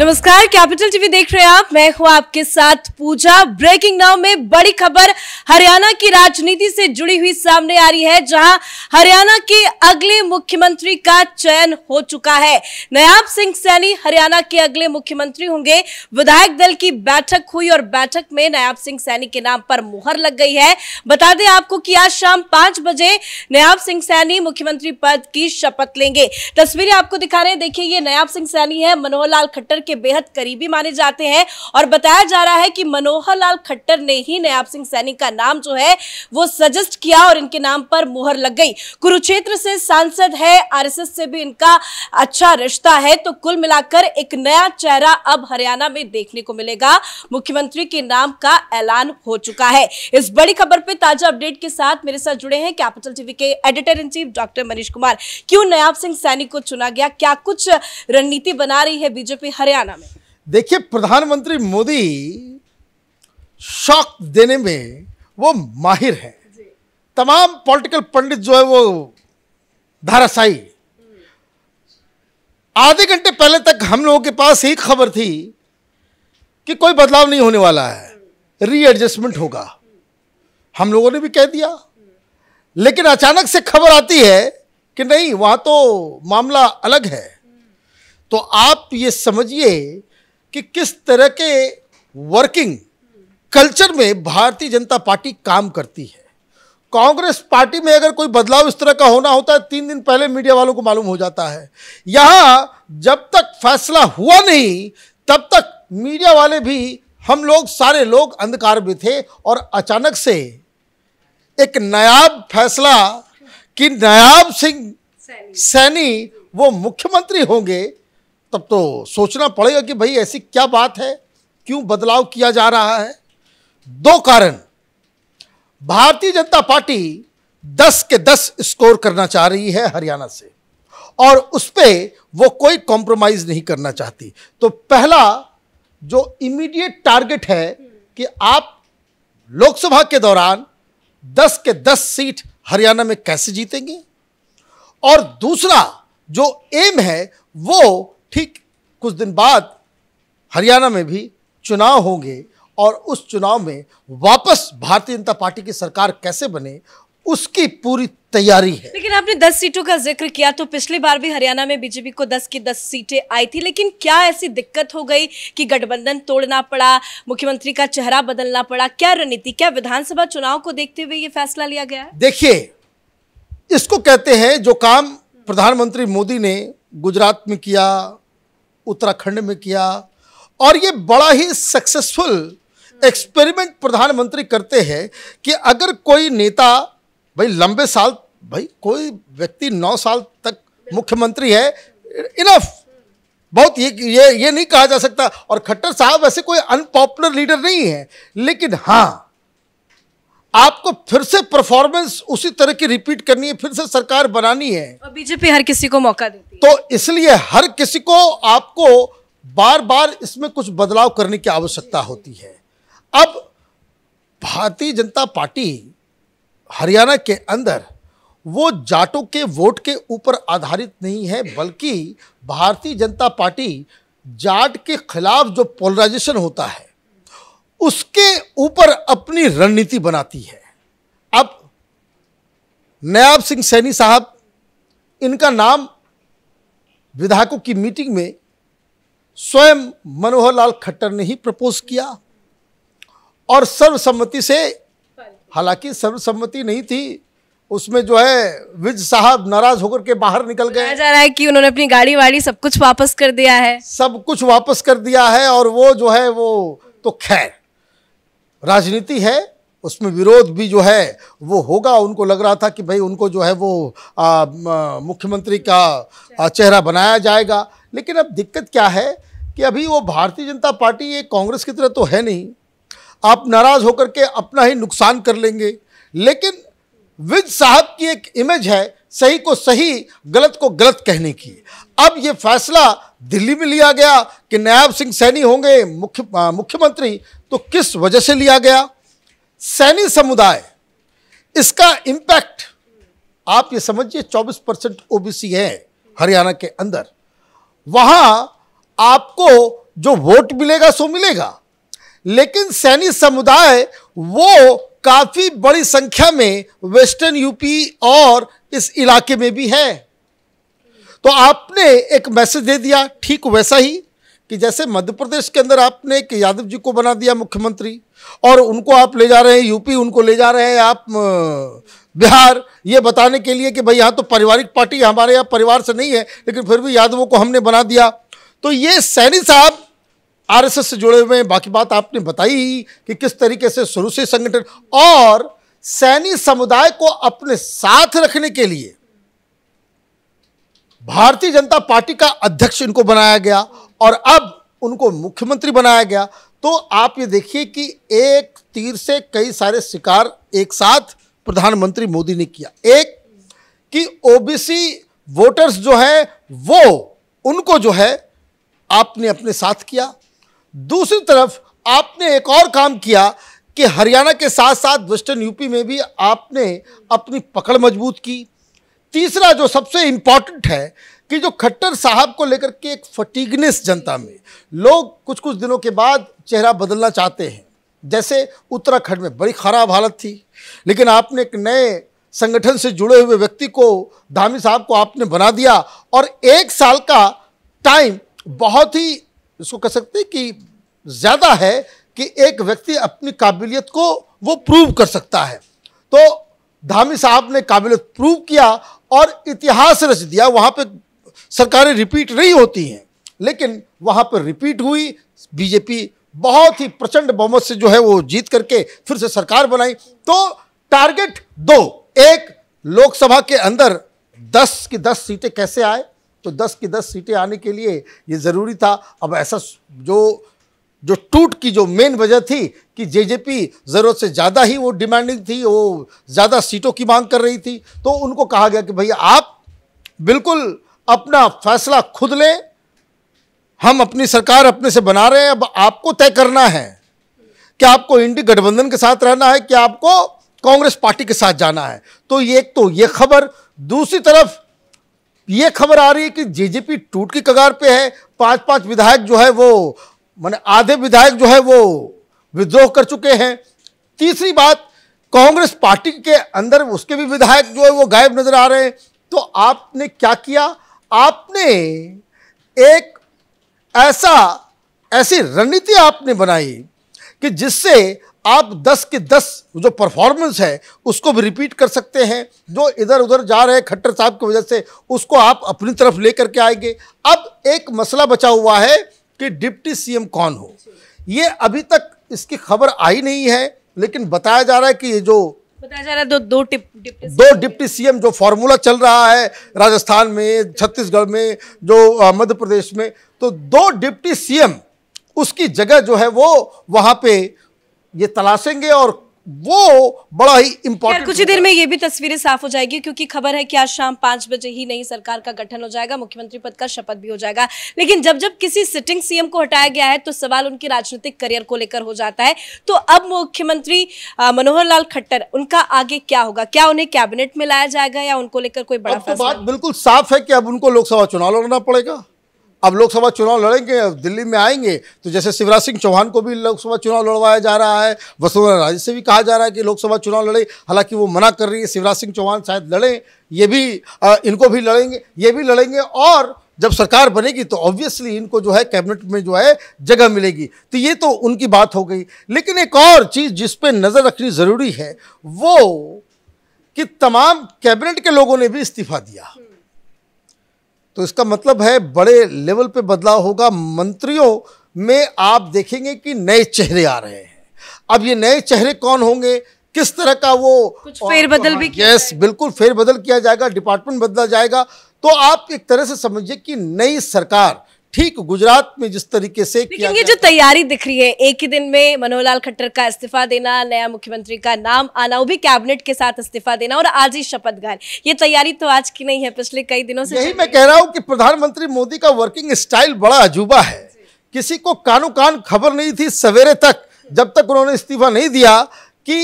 नमस्कार capital TV देख रहे हैं आप मैं हूं आपके साथ पूजा ब्रेकिंग नाउ में बड़ी खबर हरियाणा की राजनीति से जुड़ी हुई सामने आ रही है जहां हरियाणा के अगले मुख्यमंत्री का चयन हो चुका है नयाब सिंह सैनी हरियाणा के अगले मुख्यमंत्री होंगे विधायक दल की बैठक हुई और बैठक में नयाब सिंह सैनी के नाम पर मुहर लग गई है बता दें आपको कि आज शाम पांच बजे नयाब सिंह सैनी मुख्यमंत्री पद की शपथ लेंगे तस्वीरें आपको दिखा रहे हैं देखिए ये नयाब सिंह सैनी है मनोहर लाल खट्टर के बेहद करीबी माने जाते हैं और बताया जा रहा है कि मनोहर लाल खट्टर ने ही नयाब सिंह सैनी का नाम जो है वो सजेस्ट किया और इनके नाम पर मुहर लग गई कुरुक्षेत्र से सांसद है आरएसएस से भी इनका अच्छा रिश्ता है तो कुल मिलाकर एक नया चेहरा अब हरियाणा में देखने को मिलेगा मुख्यमंत्री के नाम का ऐलान हो चुका है इस बड़ी खबर पर ताजा अपडेट के साथ मेरे साथ जुड़े हैं कैपिटल टीवी के editor in chief doctor Manish Kumar क्यों नयाब सिंह सैनी को चुना गया क्या कुछ रणनीति बना रही है बीजेपी हरियाणा हरियाणा में देखिए प्रधानमंत्री मोदी शॉक देने में वो माहिर है तमाम पॉलिटिकल पंडित जो है वो धाराशाही आधे घंटे पहले तक हम लोगों के पास एक खबर थी कि कोई बदलाव नहीं होने वाला है रीएडजस्टमेंट होगा हम लोगों ने भी कह दिया लेकिन अचानक से खबर आती है कि नहीं वहां तो मामला अलग है तो आप ये समझिए कि किस तरह के वर्किंग कल्चर में भारतीय जनता पार्टी काम करती है कांग्रेस पार्टी में अगर कोई बदलाव इस तरह का होना होता है तीन दिन पहले मीडिया वालों को मालूम हो जाता है यहाँ जब तक फैसला हुआ नहीं तब तक मीडिया वाले भी हम लोग सारे लोग अंधकार में थे और अचानक से एक नायाब फैसला कि नायाब सिंह सैनी वो मुख्यमंत्री होंगे तब तो सोचना पड़ेगा कि भाई ऐसी क्या बात है क्यों बदलाव किया जा रहा है दो कारण भारतीय जनता पार्टी 10 के 10 स्कोर करना चाह रही है हरियाणा से और उस पर वो कोई कॉम्प्रोमाइज़ नहीं करना चाहती तो पहला जो इमीडिएट टारगेट है कि आप लोकसभा के दौरान 10 के 10 सीट हरियाणा में कैसे जीतेंगे और दूसरा जो एम है वो ठीक कुछ दिन बाद हरियाणा में भी चुनाव होंगे और उस चुनाव में वापस भारतीय जनता पार्टी की सरकार कैसे बने उसकी पूरी तैयारी है लेकिन आपने 10 सीटों का जिक्र किया तो पिछली बार भी हरियाणा में बीजेपी को 10 की 10 सीटें आई थी लेकिन क्या ऐसी दिक्कत हो गई कि गठबंधन तोड़ना पड़ा मुख्यमंत्री का चेहरा बदलना पड़ा क्या रणनीति क्या विधानसभा चुनाव को देखते हुए ये फैसला लिया गया देखिए इसको कहते हैं जो काम प्रधानमंत्री मोदी ने गुजरात में किया उत्तराखंड में किया और ये बड़ा ही सक्सेसफुल एक्सपेरिमेंट प्रधानमंत्री करते हैं कि अगर कोई नेता भाई लंबे साल भाई कोई व्यक्ति नौ साल तक मुख्यमंत्री है इनफ बहुत ये ये ये नहीं कहा जा सकता और खट्टर साहब ऐसे कोई अनपॉपुलर लीडर नहीं है लेकिन हाँ आपको फिर से परफॉर्मेंस उसी तरह की रिपीट करनी है फिर से सरकार बनानी है और बीजेपी हर किसी को मौका देती है तो इसलिए हर किसी को आपको बार बार इसमें कुछ बदलाव करने की आवश्यकता होती है अब भारतीय जनता पार्टी हरियाणा के अंदर वो जाटों के वोट के ऊपर आधारित नहीं है बल्कि भारतीय जनता पार्टी जाट के खिलाफ जो पोलराइजेशन होता है उसके ऊपर अपनी रणनीति बनाती है अब नयाब सिंह सैनी साहब इनका नाम विधायकों की मीटिंग में स्वयं मनोहर लाल खट्टर ने ही प्रपोज किया और सर्वसम्मति से हालांकि सर्वसम्मति नहीं थी उसमें जो है विज साहब नाराज होकर के बाहर निकल गए जा रहा है कि उन्होंने अपनी गाड़ी वाड़ी सब कुछ वापस कर दिया है सब कुछ वापस कर दिया है और वो जो है वो तो खैर राजनीति है उसमें विरोध भी जो है वो होगा उनको लग रहा था कि भाई उनको जो है वो मुख्यमंत्री का चेहरा बनाया जाएगा लेकिन अब दिक्कत क्या है कि अभी वो भारतीय जनता पार्टी ये कांग्रेस की तरह तो है नहीं आप नाराज़ होकर के अपना ही नुकसान कर लेंगे लेकिन विज साहब की एक इमेज है सही को सही गलत को गलत कहने की अब ये फैसला दिल्ली में लिया गया कि नायब सिंह सैनी होंगे मुख्य मुख्यमंत्री तो किस वजह से लिया गया सैनी समुदाय इसका इम्पैक्ट आप ये समझिए 24 परसेंट ओबीसी है हरियाणा के अंदर वहां आपको जो वोट मिलेगा सो मिलेगा लेकिन सैनी समुदाय वो काफ़ी बड़ी संख्या में वेस्टर्न यूपी और इस इलाके में भी है तो आपने एक मैसेज दे दिया ठीक वैसा ही कि जैसे मध्य प्रदेश के अंदर आपने एक यादव जी को बना दिया मुख्यमंत्री और उनको आप ले जा रहे हैं यूपी उनको ले जा रहे हैं आप बिहार ये बताने के लिए कि भाई यहाँ तो पारिवारिक पार्टी हमारे यहाँ परिवार से नहीं है लेकिन फिर भी यादवों को हमने बना दिया तो ये सैनी साहब आरएसएस से जुड़े हुए हैं बाकी बात आपने बताई ही कि किस तरीके से शुरू से संगठन और सैनी समुदाय को अपने साथ रखने के लिए भारतीय जनता पार्टी का अध्यक्ष इनको बनाया गया और अब उनको मुख्यमंत्री बनाया गया तो आप ये देखिए कि एक तीर से कई सारे शिकार एक साथ प्रधानमंत्री मोदी ने किया एक कि ओबीसी वोटर्स जो है वो उनको जो है आपने अपने साथ किया दूसरी तरफ आपने एक और काम किया कि हरियाणा के साथ साथ वेस्टर्न यूपी में भी आपने अपनी पकड़ मजबूत की तीसरा जो सबसे इम्पॉर्टेंट है कि जो खट्टर साहब को लेकर के एक फटीगनेस जनता में लोग कुछ कुछ दिनों के बाद चेहरा बदलना चाहते हैं जैसे उत्तराखंड में बड़ी खराब हालत थी लेकिन आपने एक नए संगठन से जुड़े हुए व्यक्ति को धामी साहब को आपने बना दिया और एक साल का टाइम बहुत ही इसको कह सकते कि ज़्यादा है कि एक व्यक्ति अपनी काबिलियत को वो प्रूव कर सकता है तो धामी साहब ने काबिलियत प्रूव किया और इतिहास रच दिया वहाँ पे सरकारें रिपीट नहीं होती हैं लेकिन वहाँ पर रिपीट हुई बीजेपी बहुत ही प्रचंड बहुमत से जो है वो जीत करके फिर से सरकार बनाई तो टारगेट दो एक लोकसभा के अंदर दस की दस सीटें कैसे आए तो दस की दस सीटें आने के लिए ये ज़रूरी था अब ऐसा जो जो टूट की जो मेन वजह थी कि जेजेपी ज़रूरत से ज़्यादा ही वो डिमांडिंग थी वो ज़्यादा सीटों की मांग कर रही थी तो उनको कहा गया कि भैया आप बिल्कुल अपना फैसला खुद लें हम अपनी सरकार अपने से बना रहे हैं अब आपको तय करना है कि आपको इंडी गठबंधन के साथ रहना है कि आपको कांग्रेस पार्टी के साथ जाना है तो ये एक तो ये खबर दूसरी तरफ ये खबर आ रही है कि जेजेपी टूट की कगार पे है पांच पांच विधायक जो है वो मैंने आधे विधायक जो है वो विद्रोह कर चुके हैं तीसरी बात कांग्रेस पार्टी के अंदर उसके भी विधायक जो है वो गायब नजर आ रहे हैं तो आपने क्या किया आपने एक ऐसा ऐसी रणनीति आपने बनाई कि जिससे आप 10 के 10 जो परफॉर्मेंस है उसको भी रिपीट कर सकते हैं जो इधर उधर जा रहे हैं खट्टर साहब की वजह से उसको आप अपनी तरफ लेकर के आएंगे अब एक मसला बचा हुआ है कि डिप्टी सीएम कौन हो ये अभी तक इसकी खबर आई नहीं है लेकिन बताया जा रहा है कि ये जो बताया जा रहा है दो दो डिप्टी दो डिप्टी सीएम जो फॉर्मूला चल रहा है राजस्थान में छत्तीसगढ़ में जो मध्य प्रदेश में तो दो डिप्टी सीएम उसकी जगह जो है वो वहाँ पे ये तलाशेंगे और वो बड़ा ही इम्पोर्टेंट कुछ ही देर में ये भी तस्वीरें साफ हो जाएगी क्योंकि खबर है कि आज शाम पांच बजे ही नई सरकार का गठन हो जाएगा मुख्यमंत्री पद का शपथ भी हो जाएगा लेकिन जब जब किसी सिटिंग सीएम को हटाया गया है तो सवाल उनके राजनीतिक करियर को लेकर हो जाता है तो अब मुख्यमंत्री मनोहर लाल खट्टर उनका आगे क्या होगा क्या उन्हें कैबिनेट में लाया जाएगा या उनको लेकर कोई बड़ा तो बात बिल्कुल साफ है कि अब उनको लोकसभा चुनाव लड़ना पड़ेगा अब लोकसभा चुनाव लड़ेंगे दिल्ली में आएंगे तो जैसे शिवराज सिंह चौहान को भी लोकसभा चुनाव लड़वाया जा रहा है वसुंधरा राजे से भी कहा जा रहा है कि लोकसभा चुनाव लड़े हालांकि वो मना कर रही है शिवराज सिंह चौहान शायद लड़ें ये भी इनको भी लड़ेंगे ये भी लड़ेंगे और जब सरकार बनेगी तो ऑब्वियसली इनको जो है कैबिनेट में जो है जगह मिलेगी तो ये तो उनकी बात हो गई लेकिन एक और चीज़ जिस पर नज़र रखनी ज़रूरी है वो कि तमाम कैबिनेट के लोगों ने भी इस्तीफा दिया तो इसका मतलब है बड़े लेवल पे बदलाव होगा मंत्रियों में आप देखेंगे कि नए चेहरे आ रहे हैं अब ये नए चेहरे कौन होंगे किस तरह का वो फेरबदल भी किया यस बिल्कुल फेरबदल किया जाएगा डिपार्टमेंट बदला जाएगा तो आप एक तरह से समझिए कि नई सरकार ठीक गुजरात में जिस तरीके से लेकिन ये जो तैयारी दिख रही है एक ही दिन में मनोहर लाल खट्टर का इस्तीफा देना नया मुख्यमंत्री का नाम आना वो भी कैबिनेट के साथ इस्तीफा देना और आज ही शपथ ग्रहण ये तैयारी तो आज की नहीं है पिछले कई दिनों से यही मैं कह रहा हूँ कि प्रधानमंत्री मोदी का वर्किंग स्टाइल बड़ा अजूबा है किसी को कानो कान खबर नहीं थी सवेरे तक जब तक उन्होंने इस्तीफा नहीं दिया कि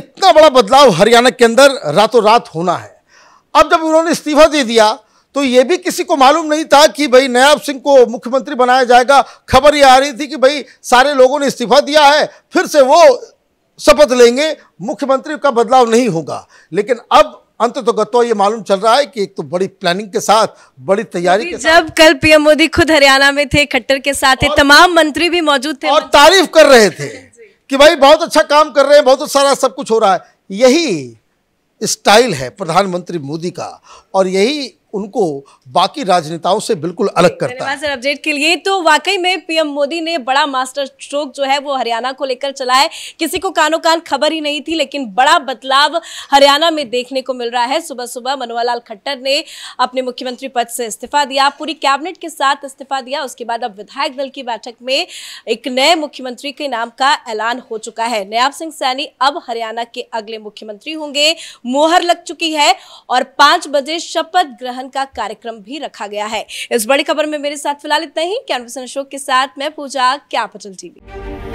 इतना बड़ा बदलाव हरियाणा के अंदर रातों रात होना है अब जब उन्होंने इस्तीफा दे दिया तो ये भी किसी को मालूम नहीं था कि भाई नयाब सिंह को मुख्यमंत्री बनाया जाएगा खबर ये आ रही थी कि भाई सारे लोगों ने इस्तीफा दिया है फिर से वो शपथ लेंगे मुख्यमंत्री का बदलाव नहीं होगा लेकिन अब अंत तो गतो ये मालूम चल रहा है कि एक तो बड़ी प्लानिंग के साथ बड़ी तैयारी के जब साथ। कल पीएम मोदी खुद हरियाणा में थे खट्टर के साथ थे तमाम मंत्री भी मौजूद थे और तारीफ कर रहे थे कि भाई बहुत अच्छा काम कर रहे हैं बहुत सारा सब कुछ हो रहा है यही स्टाइल है प्रधानमंत्री मोदी का और यही उनको बाकी राजनेताओं से बिल्कुल अलग करता है सर अपडेट के लिए तो वाकई में पीएम मोदी ने बड़ा मास्टर स्ट्रोक जो है वो हरियाणा को लेकर चला है किसी को कानो कान खबर ही नहीं थी लेकिन बड़ा बदलाव हरियाणा में देखने को मिल रहा है सुबह सुबह मनोहर लाल खट्टर ने अपने मुख्यमंत्री पद से इस्तीफा दिया पूरी कैबिनेट के साथ इस्तीफा दिया उसके बाद अब विधायक दल की बैठक में एक नए मुख्यमंत्री के नाम का ऐलान हो चुका है नयाब सिंह सैनी अब हरियाणा के अगले मुख्यमंत्री होंगे मोहर लग चुकी है और पांच बजे शपथ ग्रहण ग्रहण का कार्यक्रम भी रखा गया है इस बड़ी खबर में मेरे साथ फिलहाल इतना ही कैनवसन अशोक के साथ मैं पूजा कैपिटल टीवी